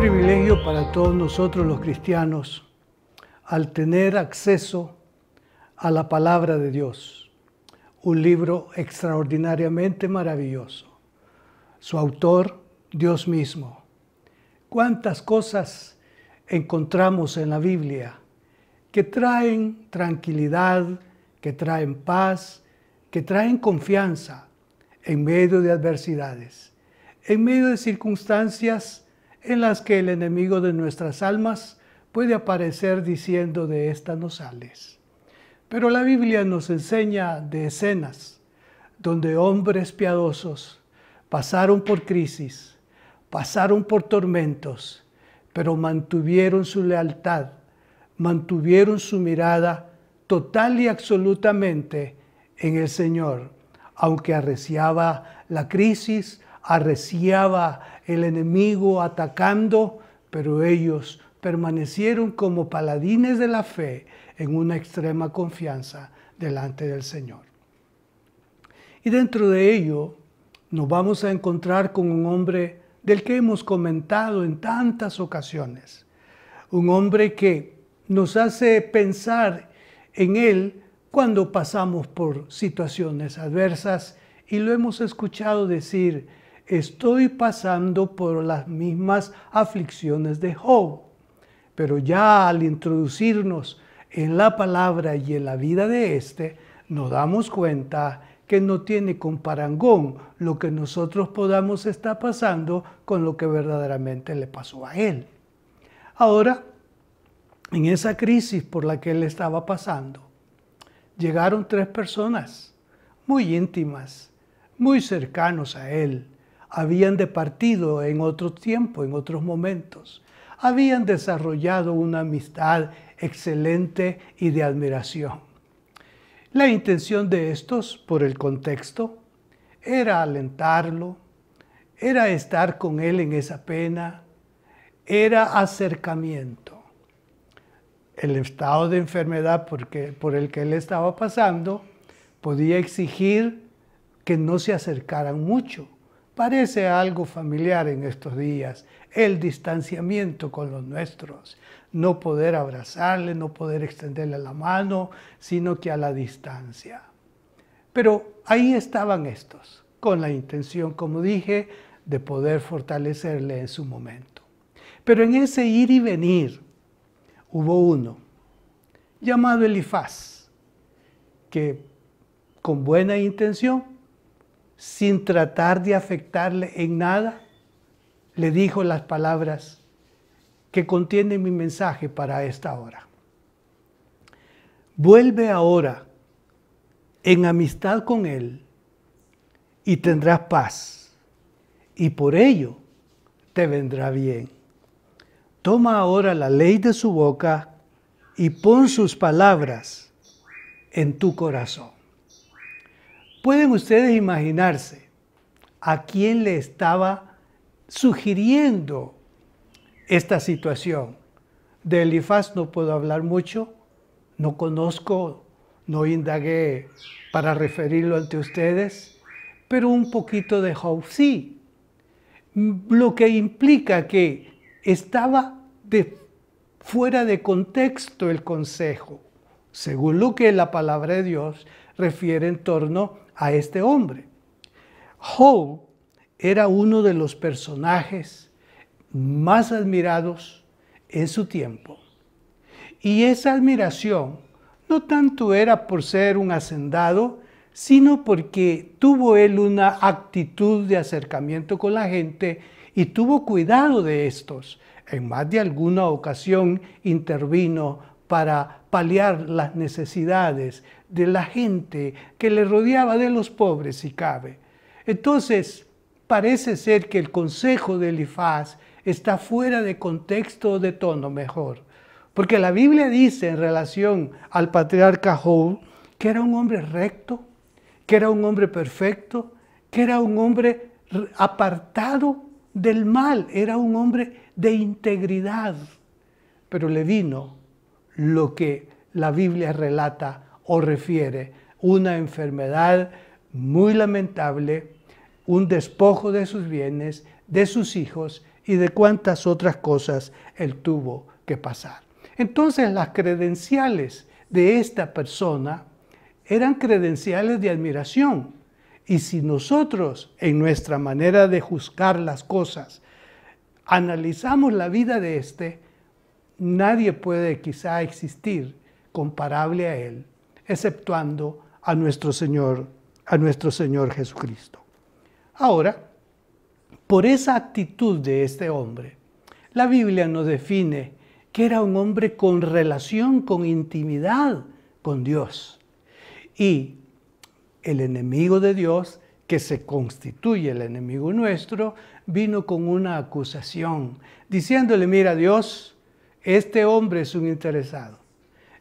privilegio para todos nosotros los cristianos al tener acceso a la palabra de Dios, un libro extraordinariamente maravilloso. Su autor, Dios mismo. ¿Cuántas cosas encontramos en la Biblia que traen tranquilidad, que traen paz, que traen confianza en medio de adversidades, en medio de circunstancias en las que el enemigo de nuestras almas puede aparecer diciendo de esta no sales. Pero la Biblia nos enseña de escenas donde hombres piadosos pasaron por crisis, pasaron por tormentos, pero mantuvieron su lealtad, mantuvieron su mirada total y absolutamente en el Señor, aunque arreciaba la crisis, arreciaba el enemigo atacando, pero ellos permanecieron como paladines de la fe en una extrema confianza delante del Señor. Y dentro de ello nos vamos a encontrar con un hombre del que hemos comentado en tantas ocasiones, un hombre que nos hace pensar en él cuando pasamos por situaciones adversas y lo hemos escuchado decir estoy pasando por las mismas aflicciones de Job. Pero ya al introducirnos en la palabra y en la vida de éste, nos damos cuenta que no tiene comparangón lo que nosotros podamos estar pasando con lo que verdaderamente le pasó a él. Ahora, en esa crisis por la que él estaba pasando, llegaron tres personas muy íntimas, muy cercanos a él, habían departido en otro tiempo, en otros momentos. Habían desarrollado una amistad excelente y de admiración. La intención de estos, por el contexto, era alentarlo, era estar con él en esa pena, era acercamiento. El estado de enfermedad por el que él estaba pasando podía exigir que no se acercaran mucho, Parece algo familiar en estos días el distanciamiento con los nuestros, no poder abrazarle, no poder extenderle la mano, sino que a la distancia. Pero ahí estaban estos, con la intención, como dije, de poder fortalecerle en su momento. Pero en ese ir y venir hubo uno, llamado Elifaz, que con buena intención sin tratar de afectarle en nada, le dijo las palabras que contiene mi mensaje para esta hora. Vuelve ahora en amistad con Él y tendrás paz, y por ello te vendrá bien. Toma ahora la ley de su boca y pon sus palabras en tu corazón. ¿Pueden ustedes imaginarse a quién le estaba sugiriendo esta situación? De Elifaz no puedo hablar mucho, no conozco, no indagué para referirlo ante ustedes, pero un poquito de Job sí. Lo que implica que estaba fuera de contexto el consejo según lo que la palabra de Dios refiere en torno a este hombre. Hall era uno de los personajes más admirados en su tiempo. Y esa admiración no tanto era por ser un hacendado, sino porque tuvo él una actitud de acercamiento con la gente y tuvo cuidado de estos. En más de alguna ocasión intervino para paliar las necesidades de la gente que le rodeaba de los pobres, si cabe. Entonces, parece ser que el consejo de Elifaz está fuera de contexto o de tono mejor. Porque la Biblia dice en relación al patriarca Job que era un hombre recto, que era un hombre perfecto, que era un hombre apartado del mal, era un hombre de integridad. Pero le vino lo que la Biblia relata o refiere, una enfermedad muy lamentable, un despojo de sus bienes, de sus hijos y de cuantas otras cosas él tuvo que pasar. Entonces las credenciales de esta persona eran credenciales de admiración. Y si nosotros, en nuestra manera de juzgar las cosas, analizamos la vida de este, nadie puede quizá existir comparable a Él, exceptuando a nuestro Señor, a nuestro Señor Jesucristo. Ahora, por esa actitud de este hombre, la Biblia nos define que era un hombre con relación, con intimidad con Dios. Y el enemigo de Dios, que se constituye el enemigo nuestro, vino con una acusación, diciéndole, mira Dios, este hombre es un interesado.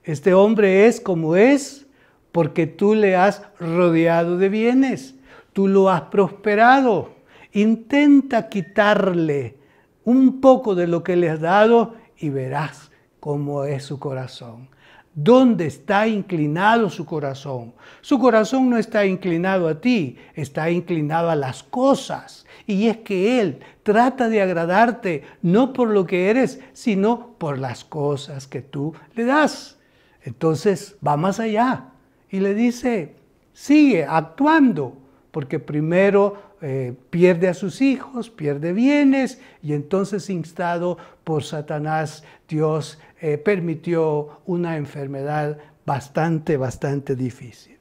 Este hombre es como es porque tú le has rodeado de bienes, tú lo has prosperado. Intenta quitarle un poco de lo que le has dado y verás cómo es su corazón. ¿Dónde está inclinado su corazón? Su corazón no está inclinado a ti, está inclinado a las cosas y es que Él trata de agradarte no por lo que eres, sino por las cosas que tú le das. Entonces va más allá y le dice, sigue actuando, porque primero eh, pierde a sus hijos, pierde bienes, y entonces instado por Satanás, Dios eh, permitió una enfermedad bastante, bastante difícil.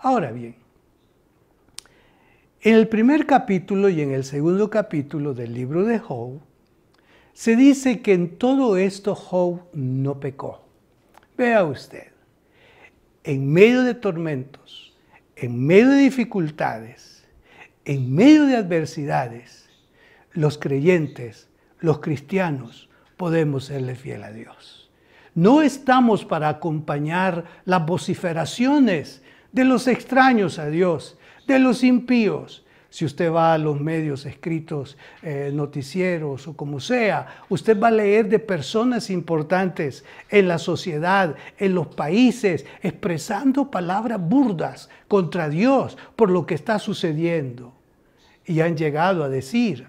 Ahora bien, en el primer capítulo y en el segundo capítulo del libro de Job, se dice que en todo esto Job no pecó. Vea usted, en medio de tormentos, en medio de dificultades, en medio de adversidades, los creyentes, los cristianos, podemos serle fiel a Dios. No estamos para acompañar las vociferaciones de los extraños a Dios, de los impíos. Si usted va a los medios escritos, eh, noticieros o como sea, usted va a leer de personas importantes en la sociedad, en los países, expresando palabras burdas contra Dios por lo que está sucediendo. Y han llegado a decir,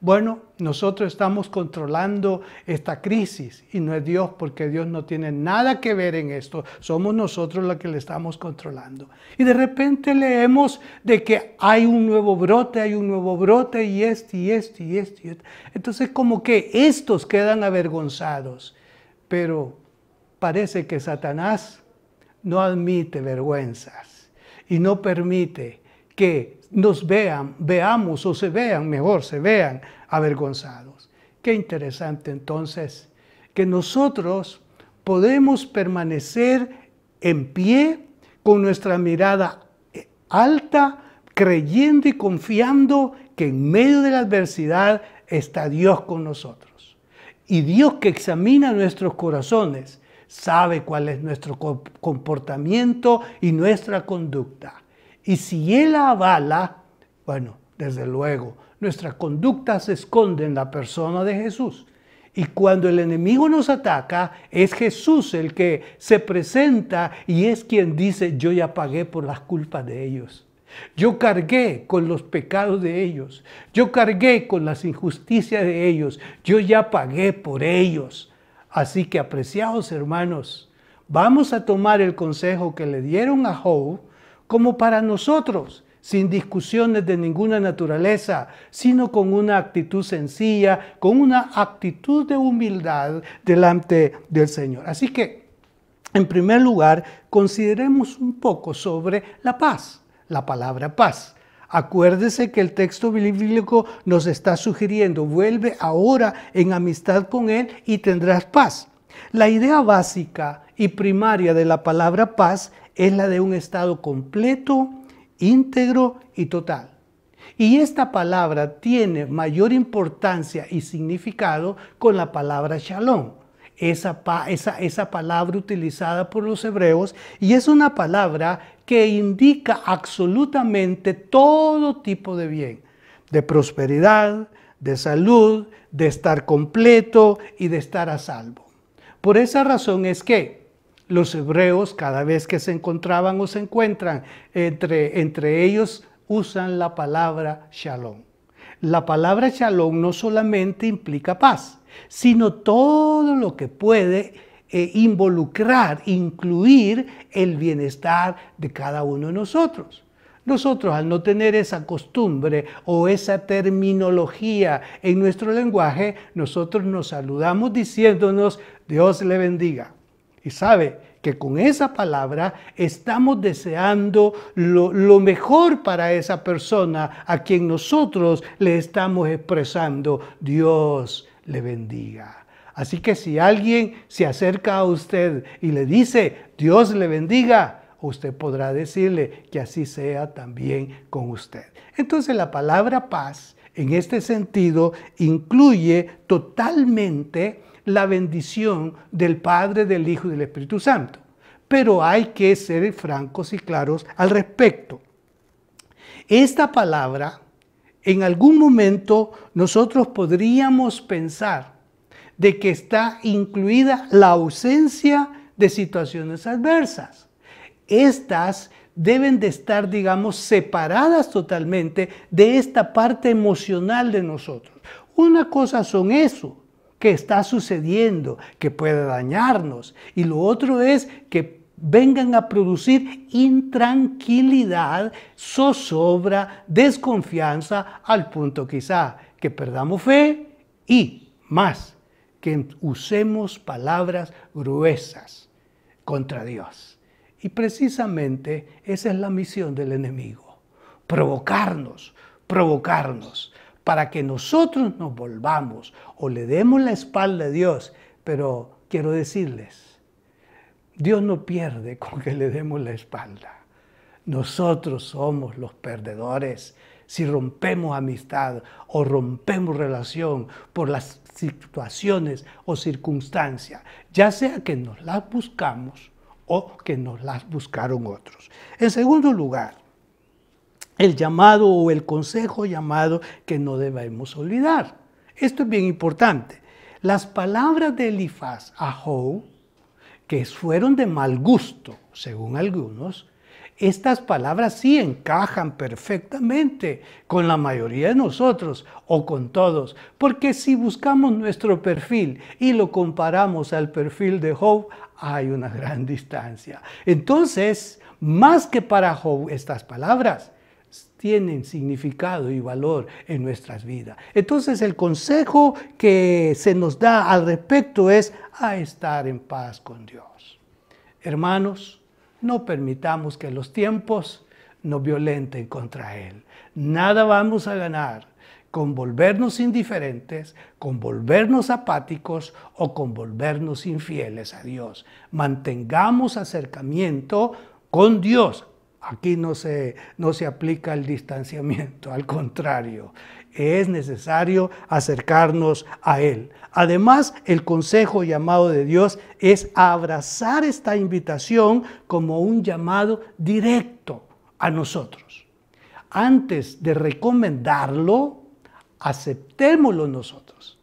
bueno, nosotros estamos controlando esta crisis y no es Dios porque Dios no tiene nada que ver en esto. Somos nosotros los que le estamos controlando. Y de repente leemos de que hay un nuevo brote, hay un nuevo brote y este y este y este. Y este. Entonces como que estos quedan avergonzados. Pero parece que Satanás no admite vergüenzas y no permite que nos vean, veamos o se vean, mejor se vean avergonzados. Qué interesante entonces que nosotros podemos permanecer en pie con nuestra mirada eh, alta, creyendo y confiando que en medio de la adversidad está Dios con nosotros. Y Dios que examina nuestros corazones sabe cuál es nuestro comportamiento y nuestra conducta. Y si Él avala, bueno, desde luego, nuestra conducta se esconde en la persona de Jesús. Y cuando el enemigo nos ataca, es Jesús el que se presenta y es quien dice, yo ya pagué por las culpas de ellos. Yo cargué con los pecados de ellos. Yo cargué con las injusticias de ellos. Yo ya pagué por ellos. Así que, apreciados hermanos, vamos a tomar el consejo que le dieron a Job como para nosotros sin discusiones de ninguna naturaleza, sino con una actitud sencilla, con una actitud de humildad delante del Señor. Así que, en primer lugar, consideremos un poco sobre la paz, la palabra paz. Acuérdese que el texto bíblico nos está sugiriendo, vuelve ahora en amistad con Él y tendrás paz. La idea básica y primaria de la palabra paz es la de un estado completo íntegro y total. Y esta palabra tiene mayor importancia y significado con la palabra shalom, esa, esa, esa, palabra utilizada por los hebreos, y es una palabra que indica absolutamente todo tipo de bien, de prosperidad, de salud, de estar completo y de estar a salvo. Por esa razón es que los hebreos cada vez que se encontraban o se encuentran entre, entre ellos usan la palabra shalom. La palabra shalom no solamente implica paz, sino todo lo que puede eh, involucrar, incluir el bienestar de cada uno de nosotros. Nosotros al no tener esa costumbre o esa terminología en nuestro lenguaje, nosotros nos saludamos diciéndonos Dios le bendiga. Y sabe que con esa palabra estamos deseando lo, mejor para esa persona a quien nosotros le estamos expresando. Dios le bendiga. Así que si alguien se acerca a usted y le dice, Dios le bendiga, usted podrá decirle que así sea también con usted. Entonces la palabra paz en este sentido incluye totalmente la bendición del Padre, del Hijo y del Espíritu Santo. Pero hay que ser francos y claros al respecto. Esta palabra, en algún momento nosotros podríamos pensar de que está incluida la ausencia de situaciones adversas. Estas deben de estar, digamos, separadas totalmente de esta parte emocional de nosotros. Una cosa son eso está sucediendo, que puede dañarnos. Y lo otro es que vengan a producir intranquilidad, zozobra, desconfianza, al punto quizá que perdamos fe y más, que usemos palabras gruesas contra Dios. Y precisamente esa es la misión del enemigo, provocarnos, provocarnos para que nosotros nos volvamos o le demos la espalda a Dios. Pero quiero decirles, Dios no pierde con que le demos la espalda. Nosotros somos los perdedores si rompemos amistad o rompemos relación por las situaciones o circunstancias, ya sea que nos las buscamos o que nos las buscaron otros. En segundo lugar, el llamado o el consejo llamado que no debemos olvidar. Esto es bien importante. Las palabras de Elifaz a Job, que fueron de mal gusto, según algunos, estas palabras sí encajan perfectamente con la mayoría de nosotros o con todos, porque si buscamos nuestro perfil y lo comparamos al perfil de Job, hay una gran distancia. Entonces, más que para Job estas palabras, tienen significado y valor en nuestras vidas. Entonces el consejo que se nos da al respecto es a estar en paz con Dios. Hermanos, no permitamos que los tiempos nos violenten contra Él. Nada vamos a ganar con volvernos indiferentes, con volvernos apáticos o con volvernos infieles a Dios. Mantengamos acercamiento con Dios Aquí no se, no se aplica el distanciamiento, al contrario, es necesario acercarnos a Él. Además, el consejo llamado de Dios es abrazar esta invitación como un llamado directo a nosotros. Antes de recomendarlo, aceptémoslo nosotros.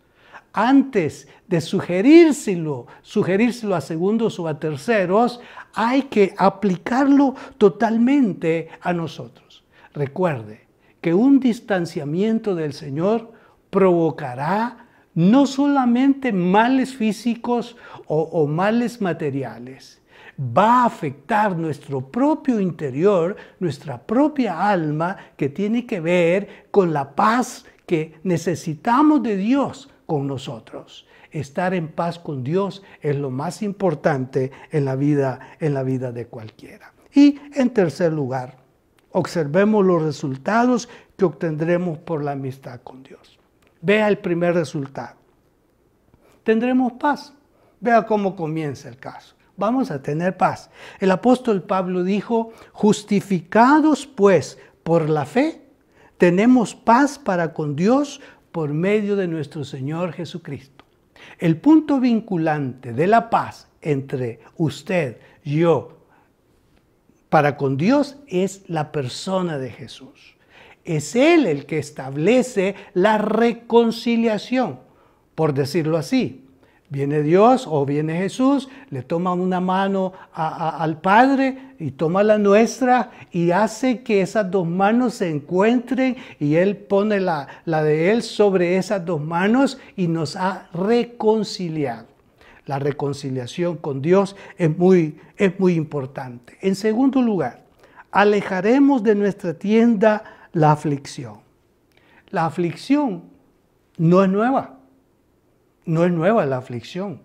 Antes de sugerírselo, sugerírselo a segundos o a terceros, hay que aplicarlo totalmente a nosotros. Recuerde que un distanciamiento del Señor provocará no solamente males físicos o, males materiales, va a afectar nuestro propio interior, nuestra propia alma, que tiene que ver con la paz que necesitamos de Dios con nosotros. Estar en paz con Dios es lo más importante en la vida, en la vida de cualquiera. Y en tercer lugar, observemos los resultados que obtendremos por la amistad con Dios. Vea el primer resultado. Tendremos paz. Vea cómo comienza el caso. Vamos a tener paz. El apóstol Pablo dijo, justificados pues por la fe, tenemos paz para con Dios por medio de nuestro Señor Jesucristo. El punto vinculante de la paz entre usted, y yo, para con Dios es la persona de Jesús. Es Él el que establece la reconciliación, por decirlo así. Viene Dios o viene Jesús, le toma una mano al Padre y toma la nuestra y hace que esas dos manos se encuentren y Él pone la, la de Él sobre esas dos manos y nos ha reconciliado. La reconciliación con Dios es muy, es muy importante. En segundo lugar, alejaremos de nuestra tienda la aflicción. La aflicción no es nueva no es nueva la aflicción.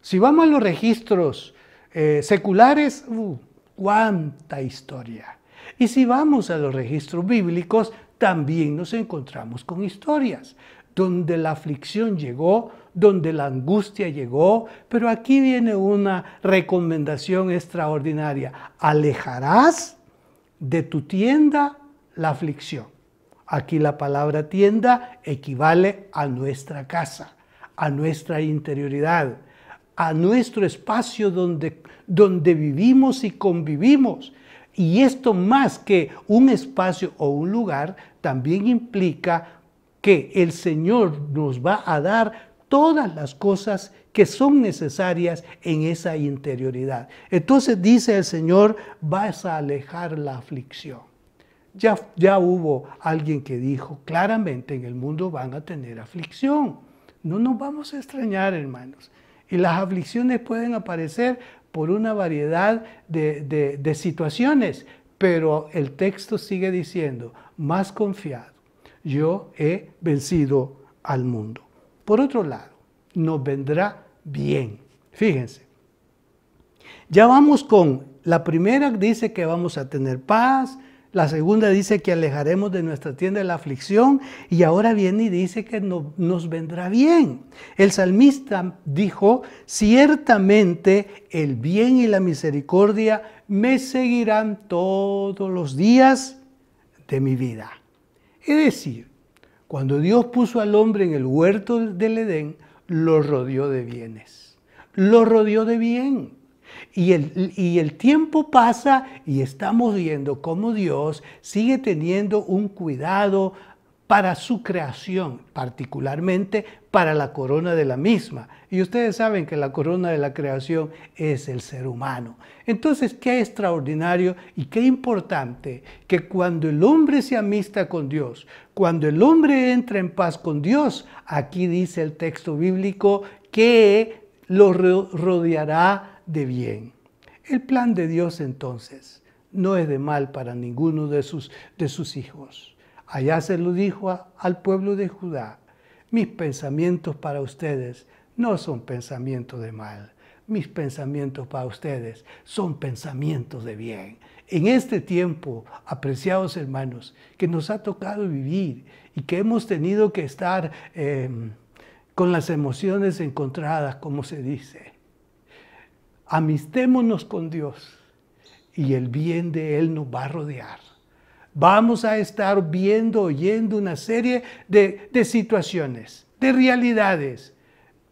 Si vamos a los registros eh, seculares, uh, cuánta historia. Y si vamos a los registros bíblicos, también nos encontramos con historias donde la aflicción llegó, donde la angustia llegó, pero aquí viene una recomendación extraordinaria. Alejarás de tu tienda la aflicción. Aquí la palabra tienda equivale a nuestra casa a nuestra interioridad, a nuestro espacio donde, donde vivimos y convivimos. Y esto más que un espacio o un lugar, también implica que el Señor nos va a dar todas las cosas que son necesarias en esa interioridad. Entonces dice el Señor, vas a alejar la aflicción. Ya, ya hubo alguien que dijo, claramente en el mundo van a tener aflicción. No nos vamos a extrañar, hermanos. Y las aflicciones pueden aparecer por una variedad de, situaciones, pero el texto sigue diciendo, más confiado, yo he vencido al mundo. Por otro lado, nos vendrá bien. Fíjense, ya vamos con, la primera dice que vamos a tener paz, la segunda dice que alejaremos de nuestra tienda la aflicción y ahora viene y dice que nos vendrá bien. El salmista dijo, ciertamente el bien y la misericordia me seguirán todos los días de mi vida. Es decir, cuando Dios puso al hombre en el huerto del Edén, lo rodeó de bienes. Lo rodeó de bien. Y el, tiempo pasa y estamos viendo cómo Dios sigue teniendo un cuidado para su creación, particularmente para la corona de la misma. Y ustedes saben que la corona de la creación es el ser humano. Entonces, qué extraordinario y qué importante que cuando el hombre se amista con Dios, cuando el hombre entra en paz con Dios, aquí dice el texto bíblico que lo rodeará de bien. El plan de Dios entonces no es de mal para ninguno de sus, de sus hijos. Allá se lo dijo al pueblo de Judá, mis pensamientos para ustedes no son pensamientos de mal, mis pensamientos para ustedes son pensamientos de bien. En este tiempo, apreciados hermanos, que nos ha tocado vivir y que hemos tenido que estar eh, con las emociones encontradas, como se dice, amistémonos con Dios y el bien de Él nos va a rodear. Vamos a estar viendo, oyendo una serie de, situaciones, de realidades,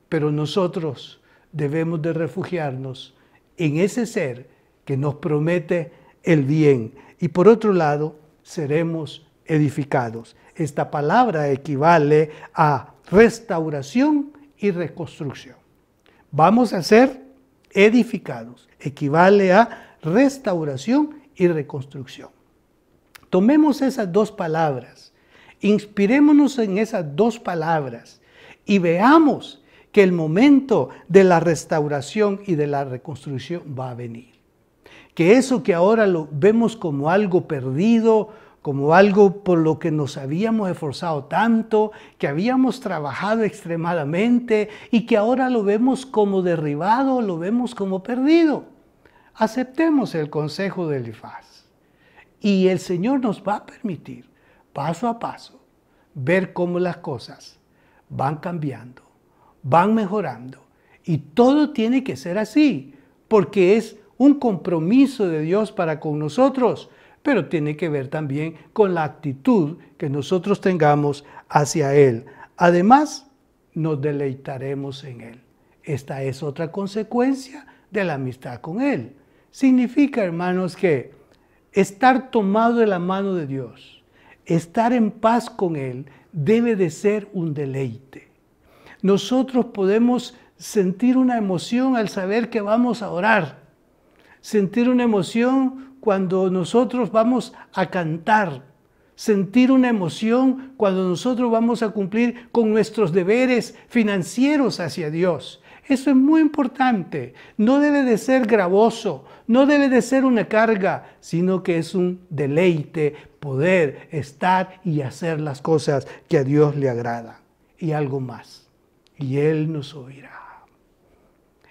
pero nosotros debemos de refugiarnos en ese ser que nos promete el bien. Y por otro lado, seremos edificados. Esta palabra equivale a restauración y reconstrucción. Vamos a ser edificados. Equivale a restauración y reconstrucción. Tomemos esas dos palabras, inspirémonos en esas dos palabras y veamos que el momento de la restauración y de la reconstrucción va a venir. Que eso que ahora lo vemos como algo perdido, como algo por lo que nos habíamos esforzado tanto, que habíamos trabajado extremadamente y que ahora lo vemos como derribado, lo vemos como perdido. Aceptemos el consejo de Elifaz y el Señor nos va a permitir, paso a paso, ver cómo las cosas van cambiando, van mejorando y todo tiene que ser así, porque es un compromiso de Dios para con nosotros pero tiene que ver también con la actitud que nosotros tengamos hacia Él. Además, nos deleitaremos en Él. Esta es otra consecuencia de la amistad con Él. Significa, hermanos, que estar tomado de la mano de Dios, estar en paz con Él, debe de ser un deleite. Nosotros podemos sentir una emoción al saber que vamos a orar, sentir una emoción cuando nosotros vamos a cantar, sentir una emoción cuando nosotros vamos a cumplir con nuestros deberes financieros hacia Dios. Eso es muy importante. No debe de ser gravoso, no debe de ser una carga, sino que es un deleite poder estar y hacer las cosas que a Dios le agrada. Y algo más. Y Él nos oirá.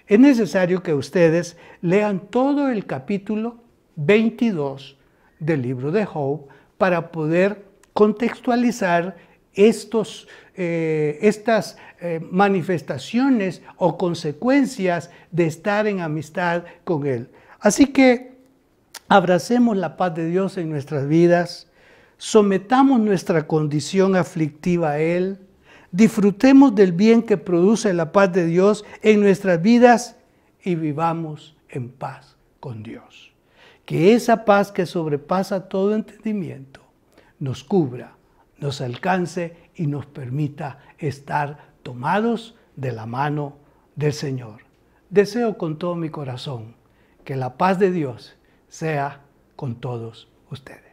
Es necesario que ustedes lean todo el capítulo 22 del libro de Job para poder contextualizar estos, eh, estas eh, manifestaciones o consecuencias de estar en amistad con Él. Así que abracemos la paz de Dios en nuestras vidas, sometamos nuestra condición aflictiva a Él, disfrutemos del bien que produce la paz de Dios en nuestras vidas y vivamos en paz con Dios que esa paz que sobrepasa todo entendimiento nos cubra, nos alcance y nos permita estar tomados de la mano del Señor. Deseo con todo mi corazón que la paz de Dios sea con todos ustedes.